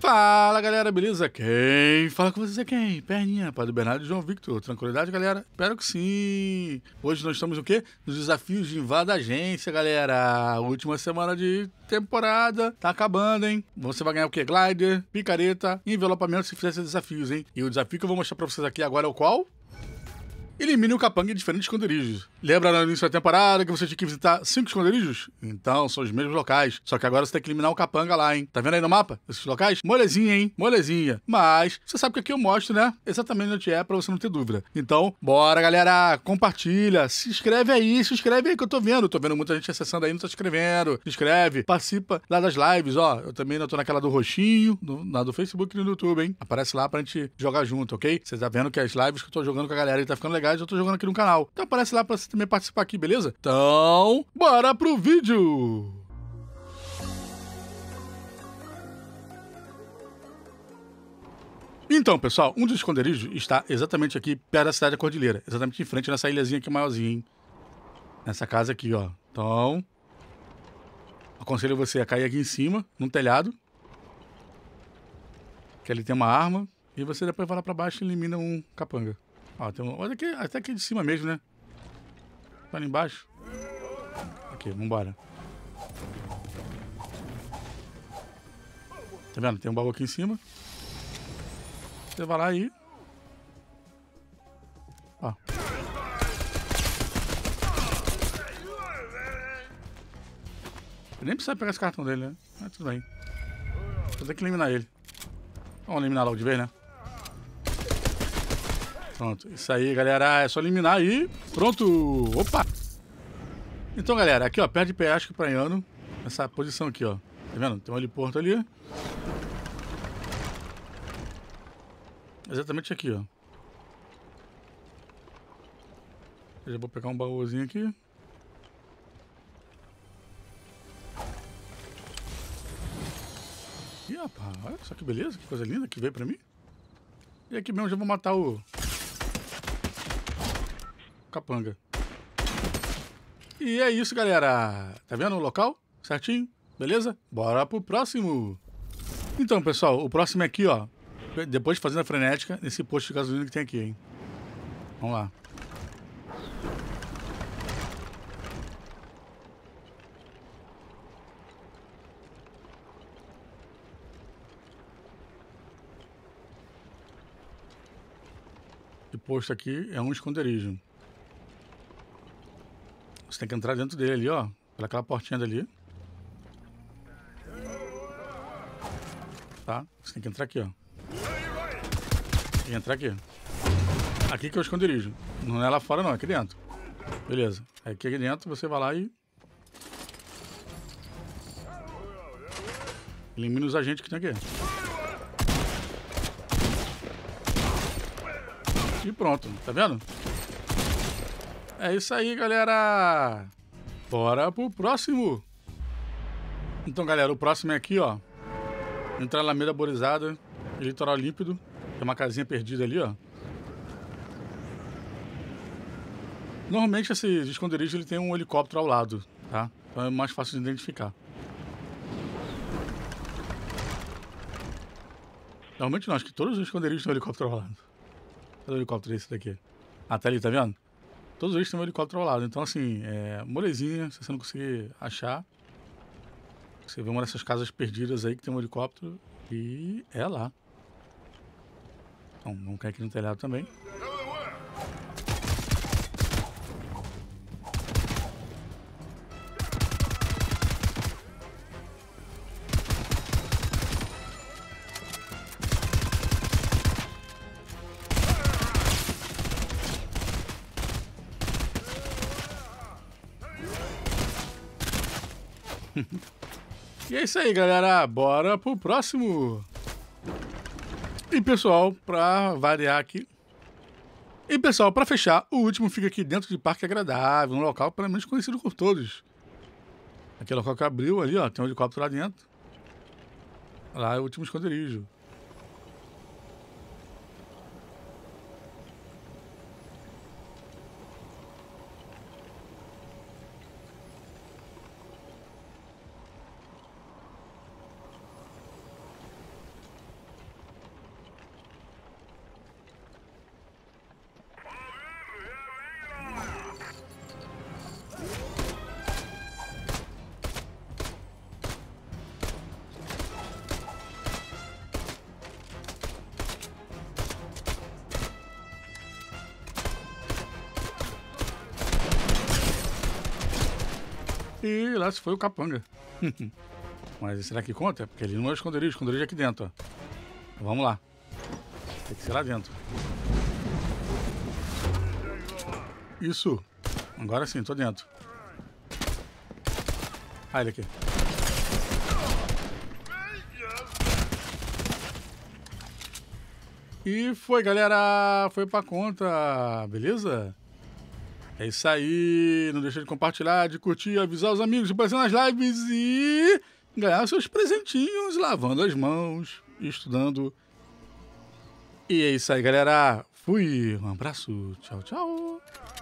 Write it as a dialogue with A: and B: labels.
A: Fala galera, beleza? Quem fala com vocês é quem? Perninha, Padre Bernardo e João Victor. Tranquilidade, galera? Espero que sim. Hoje nós estamos o quê? Nos desafios de invada agência, galera. Última semana de temporada. Tá acabando, hein? Você vai ganhar o quê? Glider, picareta, envelopamento se fizer esses desafios, hein? E o desafio que eu vou mostrar pra vocês aqui agora é o qual? Elimine o capanga em diferentes esconderijos. Lembra no início da temporada que você tinha que visitar cinco esconderijos? Então, são os mesmos locais. Só que agora você tem que eliminar o capanga lá, hein? Tá vendo aí no mapa? Esses locais? Molezinha, hein? Molezinha. Mas, você sabe que aqui eu mostro, né? Exatamente onde é, pra você não ter dúvida. Então, bora, galera! Compartilha, se inscreve aí, se inscreve aí que eu tô vendo. tô vendo muita gente acessando aí, não tá se inscrevendo. Se inscreve, participa lá das lives, ó. Eu também ainda tô naquela do roxinho, no, na do Facebook e no YouTube, hein? Aparece lá pra gente jogar junto, ok? Você tá vendo que as lives que eu tô jogando com a galera aí tá ficando legal eu tô jogando aqui no canal. Então aparece lá pra você também participar aqui, beleza? Então, bora pro vídeo! Então, pessoal, um dos esconderijos está exatamente aqui perto da cidade da Cordilheira. Exatamente em frente nessa ilhazinha aqui maiorzinha, hein? Nessa casa aqui, ó. Então, aconselho você a cair aqui em cima, num telhado. Que ali tem uma arma. E você depois vai lá pra baixo e elimina um capanga tem um... Olha aqui, até aqui de cima mesmo, né? Tá ali embaixo. Aqui, vambora. Tá vendo? Tem um baú aqui em cima. Você vai lá e... Ó. Eu nem precisa pegar esse cartão dele, né? Mas tudo bem. Vou ter que eliminar ele. Vamos eliminar logo de vez, né? Pronto, isso aí, galera. É só eliminar aí. Pronto. Opa! Então, galera, aqui, ó, perto de Penhasco Praiano, essa posição aqui, ó. Tá vendo? Tem um heliporto ali. Exatamente aqui, ó. Eu já vou pegar um baúzinho aqui. Ih, rapaz, olha só que beleza, que coisa linda que veio pra mim. E aqui mesmo já vou matar o capanga. E é isso, galera. Tá vendo o local? Certinho? Beleza? Bora pro próximo. Então, pessoal, o próximo é aqui, ó. Depois de fazer a Frenética, nesse posto de gasolina que tem aqui, hein? Vamos lá. Esse posto aqui é um esconderijo tem que entrar dentro dele ali, ó. Pelaquela portinha dali. Tá? Você tem que entrar aqui, ó. Tem que entrar aqui. Aqui que eu é esconderijo. Não é lá fora, não. É aqui dentro. Beleza. É aqui, aqui dentro você vai lá e... Elimina os agentes que tem aqui. E pronto. Tá vendo? É isso aí, galera. Bora pro próximo. Então, galera, o próximo é aqui, ó. Entrar na Alameda Borizada, litoral límpido. Tem uma casinha perdida ali, ó. Normalmente esse esconderijo ele tem um helicóptero ao lado, tá? Então é mais fácil de identificar. Normalmente não, acho que todos os esconderijos têm um helicóptero ao lado. Cadê o helicóptero esse daqui? Ah, tá ali, tá vendo? Todos eles têm um helicóptero ao lado. Então, assim, é, molezinha, se você não conseguir achar, você vê uma dessas casas perdidas aí que tem um helicóptero e é lá. Então, não quer aqui no telhado também. e é isso aí, galera. Bora pro próximo. E pessoal, pra variar aqui. E pessoal, para fechar, o último fica aqui dentro de Parque Agradável, um local pelo menos conhecido por todos. Aquele local que abriu ali, ó, tem um helicóptero lá dentro. Lá é o último esconderijo. E lá se foi o capanga. Mas será que conta? Porque ele não é esconderijo, esconderijo é aqui dentro, ó. vamos lá. Tem que ser lá dentro. Isso. Agora sim, tô dentro. Ah, ele aqui. E foi, galera. Foi pra conta, beleza? É isso aí. Não deixa de compartilhar, de curtir, avisar os amigos, de aparecer nas lives e ganhar seus presentinhos lavando as mãos, estudando. E é isso aí, galera. Fui. Um abraço. Tchau, tchau.